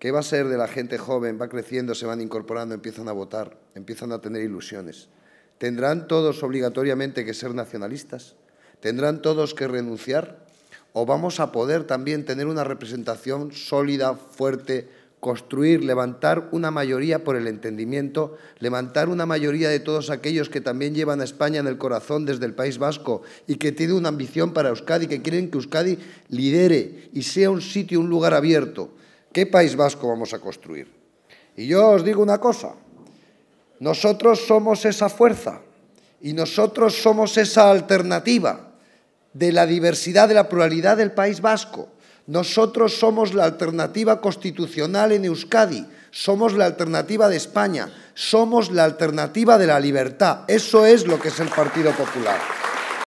¿Qué va a ser de la gente joven? Va creciendo, se van incorporando, empiezan a votar, empiezan a tener ilusiones. ¿Tendrán todos obligatoriamente que ser nacionalistas? ¿Tendrán todos que renunciar? ¿O vamos a poder también tener una representación sólida, fuerte, construir, levantar una mayoría por el entendimiento, levantar una mayoría de todos aquellos que también llevan a España en el corazón desde el País Vasco y que tienen una ambición para Euskadi, que quieren que Euskadi lidere y sea un sitio, un lugar abierto? ¿Qué País Vasco vamos a construir? Y yo os digo una cosa, nosotros somos esa fuerza y nosotros somos esa alternativa de la diversidad, de la pluralidad del País Vasco. Nosotros somos la alternativa constitucional en Euskadi, somos la alternativa de España, somos la alternativa de la libertad. Eso es lo que es el Partido Popular.